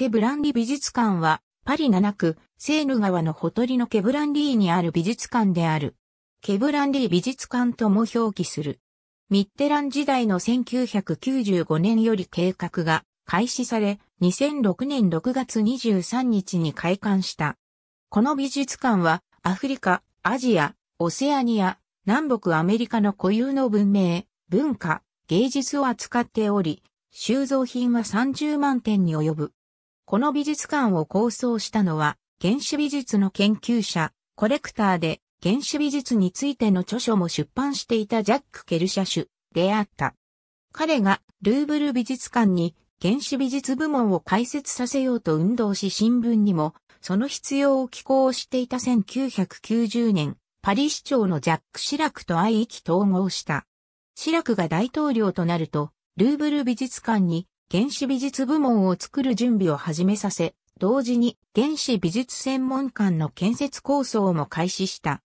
ケブランリ美術館は、パリ7区、セーヌ川のほとりのケブランリーにある美術館である。ケブランリー美術館とも表記する。ミッテラン時代の1995年より計画が開始され、2006年6月23日に開館した。この美術館は、アフリカ、アジア、オセアニア、南北アメリカの固有の文明、文化、芸術を扱っており、収蔵品は30万点に及ぶ。この美術館を構想したのは、原始美術の研究者、コレクターで、原始美術についての著書も出版していたジャック・ケルシャシュであった。彼がルーブル美術館に原始美術部門を開設させようと運動し新聞にもその必要を寄稿していた1990年、パリ市長のジャック・シラクと相意気統合した。シラクが大統領となると、ルーブル美術館に原子美術部門を作る準備を始めさせ、同時に原子美術専門館の建設構想も開始した。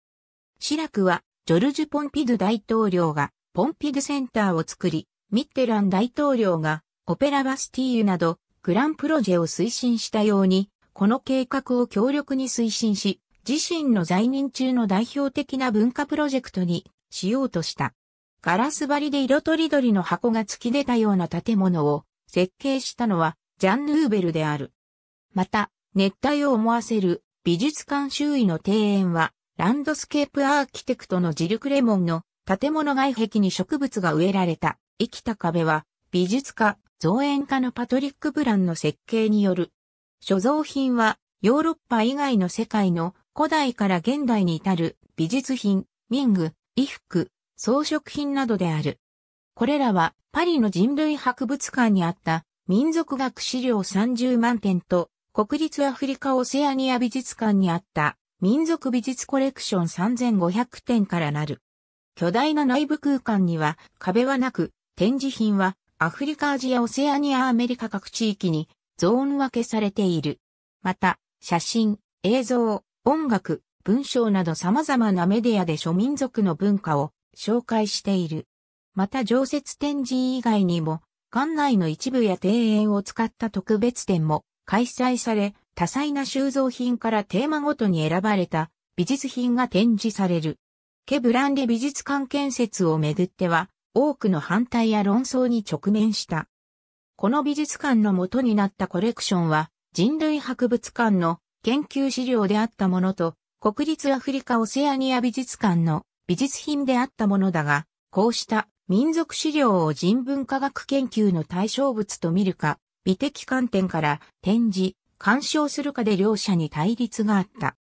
シラクは、ジョルジュ・ポンピドゥ大統領が、ポンピドゥセンターを作り、ミッテラン大統領が、オペラバスティーユなど、グランプロジェを推進したように、この計画を強力に推進し、自身の在任中の代表的な文化プロジェクトにしようとした。ガラス張りで色とりどりの箱が突き出たような建物を設計したのはジャン・ヌーベルである。また、熱帯を思わせる美術館周囲の庭園は、ランドスケープアーキテクトのジル・クレモンの建物外壁に植物が植えられた。生きた壁は、美術家、造園家のパトリック・ブランの設計による。所蔵品は、ヨーロッパ以外の世界の古代から現代に至る美術品、民具、衣服、装飾品などである。これらはパリの人類博物館にあった民族学資料30万点と国立アフリカオセアニア美術館にあった民族美術コレクション3500点からなる。巨大な内部空間には壁はなく展示品はアフリカアジアオセアニアアメリカ各地域にゾーン分けされている。また、写真、映像、音楽、文章など様々なメディアで諸民族の文化を紹介している。また常設展示以外にも、館内の一部や庭園を使った特別展も開催され、多彩な収蔵品からテーマごとに選ばれた美術品が展示される。ケブランデ美術館建設をめぐっては、多くの反対や論争に直面した。この美術館の元になったコレクションは、人類博物館の研究資料であったものと、国立アフリカオセアニア美術館の美術品であったものだが、こうした民族資料を人文科学研究の対象物と見るか、美的観点から展示、鑑賞するかで両者に対立があった。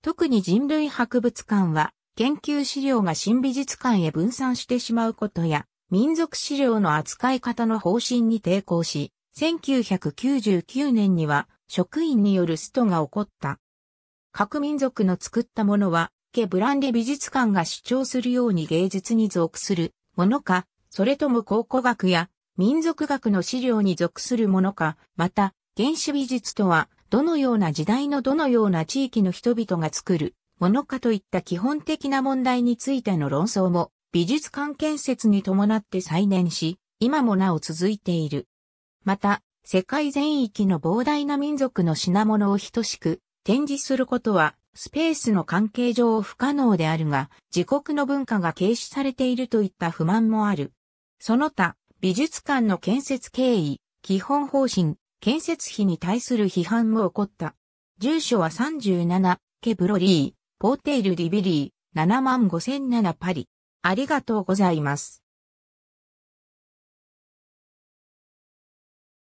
特に人類博物館は、研究資料が新美術館へ分散してしまうことや、民族資料の扱い方の方針に抵抗し、1999年には職員によるストが起こった。各民族の作ったものは、ケブランデ美術館が主張するように芸術に属するものか、それとも考古学や民族学の資料に属するものか、また、原始美術とは、どのような時代のどのような地域の人々が作るものかといった基本的な問題についての論争も、美術館建設に伴って再燃し、今もなお続いている。また、世界全域の膨大な民族の品物を等しく展示することはスペースの関係上不可能であるが、自国の文化が軽視されているといった不満もある。その他、美術館の建設経緯、基本方針、建設費に対する批判も起こった。住所は37、ケブロリー、ポーテイル・ディビリー、7万5007パリ。ありがとうございます。